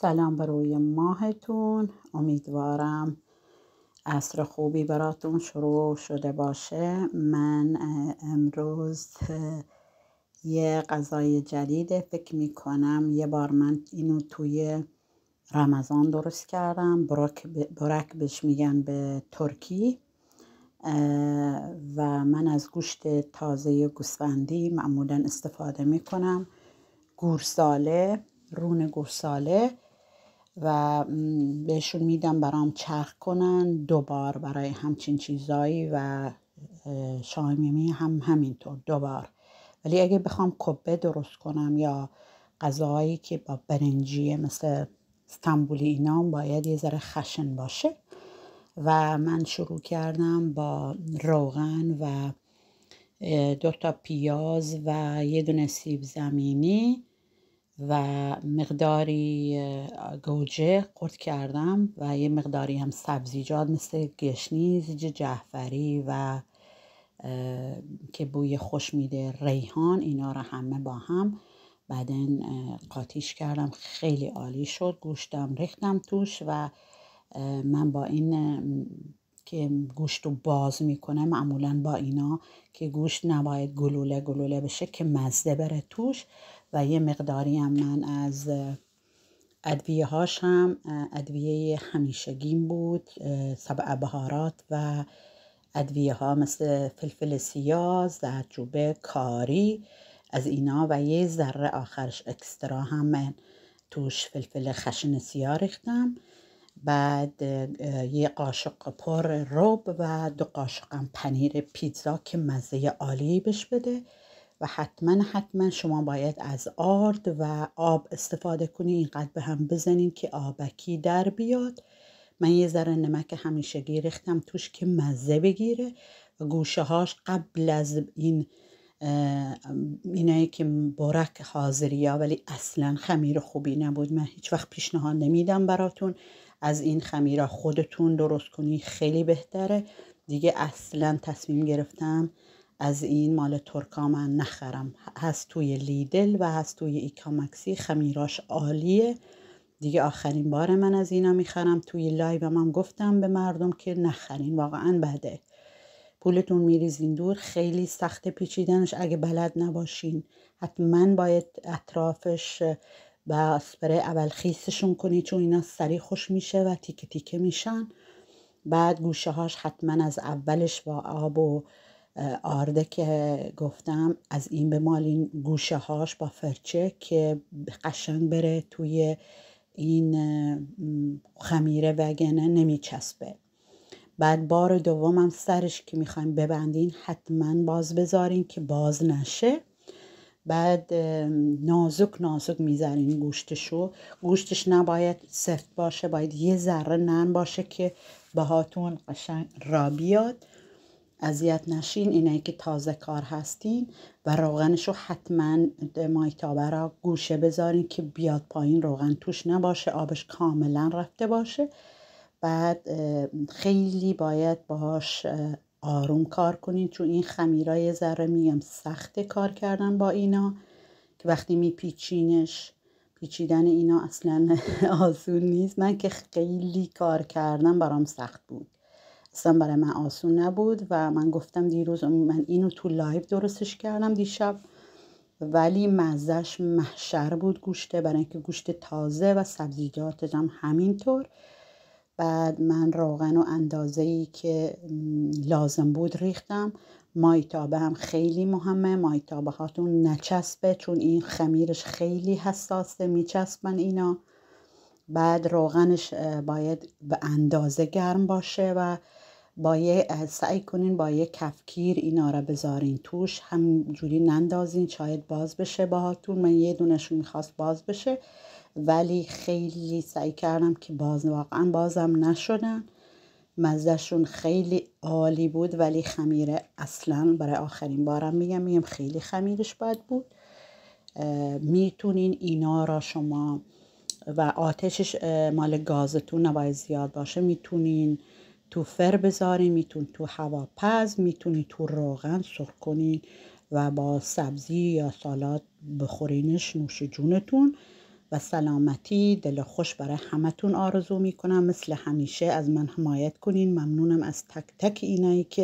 سلام بر روی ماهتون امیدوارم عصر خوبی براتون شروع شده باشه من امروز یه غذای جدید فکر می کنم یه بار من اینو توی رمضان درست کردم برک, بهش میگن به ترکی و من از گوشت تازه گوسفندی معمولا استفاده می کنم گورساله رون گورساله و بهشون میدم برام چرخ کنن دوبار برای همچین چیزایی و شامیمی هم همینطور دوبار ولی اگه بخوام کبه درست کنم یا غذاهایی که با برنجی مثل استانبولی اینا باید یه ذره خشن باشه و من شروع کردم با روغن و دو تا پیاز و یه دونه سیب زمینی و مقداری گوجه قرد کردم و یه مقداری هم سبزیجات مثل گشنیز جعفری و که بوی خوش میده ریحان اینا رو همه با هم بعدن قاتیش کردم خیلی عالی شد گوشتم ریختم توش و من با این که گوشت رو باز میکنه معمولا با اینا که گوشت نباید گلوله گلوله بشه که مزده بره توش و یه مقداری هم من از ادویه هاش هم ادویه همیشگیم بود سبع بهارات و ادویه ها مثل فلفل سیاه زردچوبه کاری از اینا و یه ذره آخرش اکسترا هم من توش فلفل خشن سیاه ریختم بعد یه قاشق پر رب و دو قاشقم پنیر پیتزا که مزه عالی بش بده و حتما حتما شما باید از آرد و آب استفاده کنی اینقدر به هم بزنین که آبکی در بیاد من یه ذره نمک همیشه ریختم توش که مزه بگیره و گوشه هاش قبل از این اینایی که برک حاضری ها ولی اصلا خمیر خوبی نبود من هیچ وقت پیشنهاد نمیدم براتون از این خمیرا خودتون درست کنی خیلی بهتره دیگه اصلا تصمیم گرفتم از این مال ترکا من نخرم هست توی لیدل و هست توی ایکامکسی خمیراش عالیه دیگه آخرین بار من از اینا میخرم توی لایو من گفتم به مردم که نخرین واقعا بده پولتون میریزین دور خیلی سخت پیچیدنش اگه بلد نباشین حتما باید اطرافش و اسپری اول خیسشون کنی چون اینا سریع خوش میشه و تیکه تیکه میشن بعد گوشه هاش حتما از اولش با آب و آرده که گفتم از این به مالین گوشه هاش با فرچه که قشنگ بره توی این خمیره وگنه نمیچسبه بعد بار دومم سرش که میخوایم ببندین حتما باز بذارین که باز نشه بعد نازک نازک میذارین گوشتشو گوشتش نباید سفت باشه باید یه ذره نرم باشه که بهاتون قشنگ را بیاد اذیت نشین اینایی که تازه کار هستین و روغنشو حتما مایتابه را گوشه بذارین که بیاد پایین روغن توش نباشه آبش کاملا رفته باشه بعد خیلی باید باهاش آروم کار کنین چون این خمیرای ذره میگم سخت کار کردن با اینا که وقتی میپیچینش پیچیدن اینا اصلا آسون نیست من که خیلی کار کردم برام سخت بود اصلا برای من آسون نبود و من گفتم دیروز من اینو تو لایو درستش کردم دیشب ولی مزش محشر بود گوشته برای اینکه گوشت تازه و سبزیجاتش هم همینطور بعد من روغن و اندازه ای که لازم بود ریختم مایتابه هم خیلی مهمه مایتابه هاتون نچسبه چون این خمیرش خیلی حساسه میچسبن اینا بعد روغنش باید به اندازه گرم باشه و با یه سعی کنین با یه کفگیر اینا را بذارین توش همجوری نندازین شاید باز بشه باهاتون من یه دونشون میخواست باز بشه ولی خیلی سعی کردم که باز واقعا بازم نشدن مزهشون خیلی عالی بود ولی خمیره اصلا برای آخرین بارم میگم میگم خیلی خمیرش بد بود میتونین اینا را شما و آتشش مال گازتون نباید زیاد باشه میتونین تو فر بزاری میتون تو هواپز میتونی تو روغن سرخ کنی و با سبزی یا سالات بخورینش نوش جونتون و سلامتی دل خوش برای همتون آرزو میکنم مثل همیشه از من حمایت کنین ممنونم از تک تک اینایی که